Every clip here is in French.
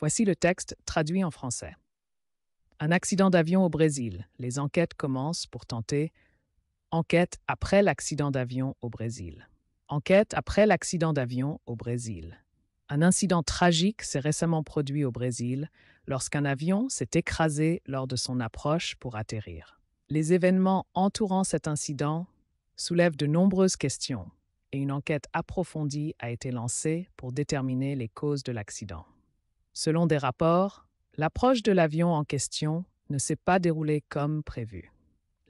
Voici le texte traduit en français. Un accident d'avion au Brésil. Les enquêtes commencent pour tenter Enquête après l'accident d'avion au Brésil. Enquête après l'accident d'avion au Brésil. Un incident tragique s'est récemment produit au Brésil lorsqu'un avion s'est écrasé lors de son approche pour atterrir. Les événements entourant cet incident soulèvent de nombreuses questions et une enquête approfondie a été lancée pour déterminer les causes de l'accident. Selon des rapports, l'approche de l'avion en question ne s'est pas déroulée comme prévu.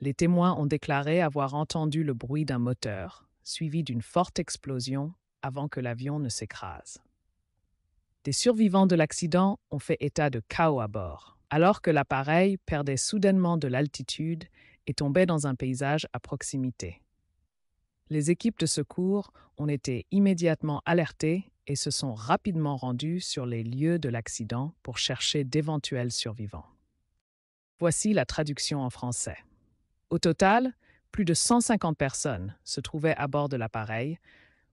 Les témoins ont déclaré avoir entendu le bruit d'un moteur, suivi d'une forte explosion, avant que l'avion ne s'écrase. Des survivants de l'accident ont fait état de chaos à bord, alors que l'appareil perdait soudainement de l'altitude et tombait dans un paysage à proximité. Les équipes de secours ont été immédiatement alertées et se sont rapidement rendus sur les lieux de l'accident pour chercher d'éventuels survivants. Voici la traduction en français. Au total, plus de 150 personnes se trouvaient à bord de l'appareil,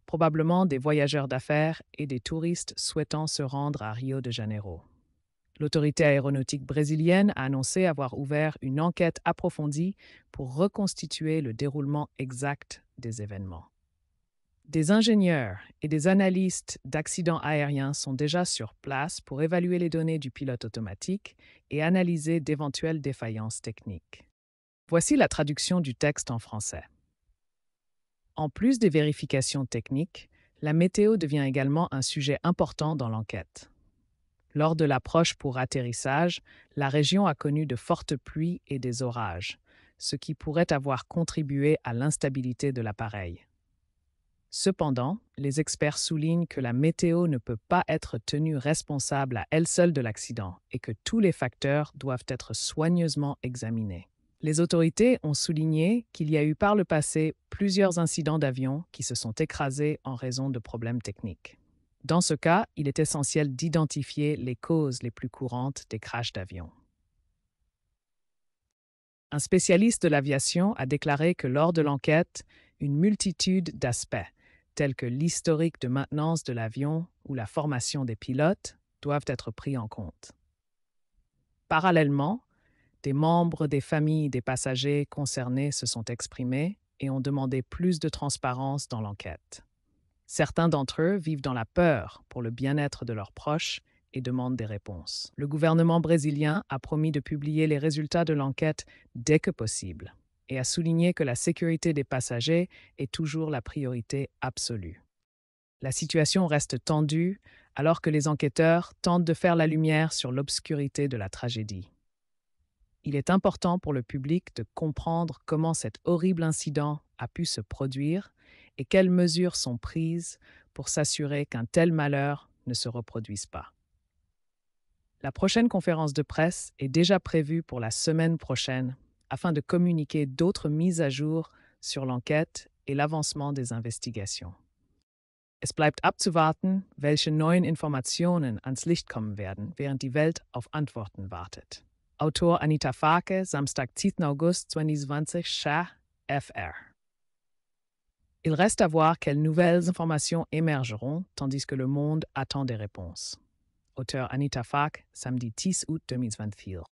probablement des voyageurs d'affaires et des touristes souhaitant se rendre à Rio de Janeiro. L'autorité aéronautique brésilienne a annoncé avoir ouvert une enquête approfondie pour reconstituer le déroulement exact des événements. Des ingénieurs et des analystes d'accidents aériens sont déjà sur place pour évaluer les données du pilote automatique et analyser d'éventuelles défaillances techniques. Voici la traduction du texte en français. En plus des vérifications techniques, la météo devient également un sujet important dans l'enquête. Lors de l'approche pour atterrissage, la région a connu de fortes pluies et des orages, ce qui pourrait avoir contribué à l'instabilité de l'appareil. Cependant, les experts soulignent que la météo ne peut pas être tenue responsable à elle seule de l'accident et que tous les facteurs doivent être soigneusement examinés. Les autorités ont souligné qu'il y a eu par le passé plusieurs incidents d'avions qui se sont écrasés en raison de problèmes techniques. Dans ce cas, il est essentiel d'identifier les causes les plus courantes des crashs d'avions. Un spécialiste de l'aviation a déclaré que lors de l'enquête, une multitude d'aspects, tels que l'historique de maintenance de l'avion ou la formation des pilotes, doivent être pris en compte. Parallèlement, des membres des familles des passagers concernés se sont exprimés et ont demandé plus de transparence dans l'enquête. Certains d'entre eux vivent dans la peur pour le bien-être de leurs proches et demandent des réponses. Le gouvernement brésilien a promis de publier les résultats de l'enquête dès que possible et a souligné que la sécurité des passagers est toujours la priorité absolue. La situation reste tendue alors que les enquêteurs tentent de faire la lumière sur l'obscurité de la tragédie. Il est important pour le public de comprendre comment cet horrible incident a pu se produire et quelles mesures sont prises pour s'assurer qu'un tel malheur ne se reproduise pas. La prochaine conférence de presse est déjà prévue pour la semaine prochaine afin de communiquer d'autres mises à jour sur l'enquête et l'avancement des investigations. Es bleibt abzuwarten, welche neuen Informationen ans Licht kommen werden, während die Welt auf Antworten wartet. Autor Anita Farke, Samstag, 10. August 2020, Shah FR. Il reste à voir quelles nouvelles informations émergeront, tandis que le monde attend des réponses. Auteur Anita Fark, samedi 10 août 2024.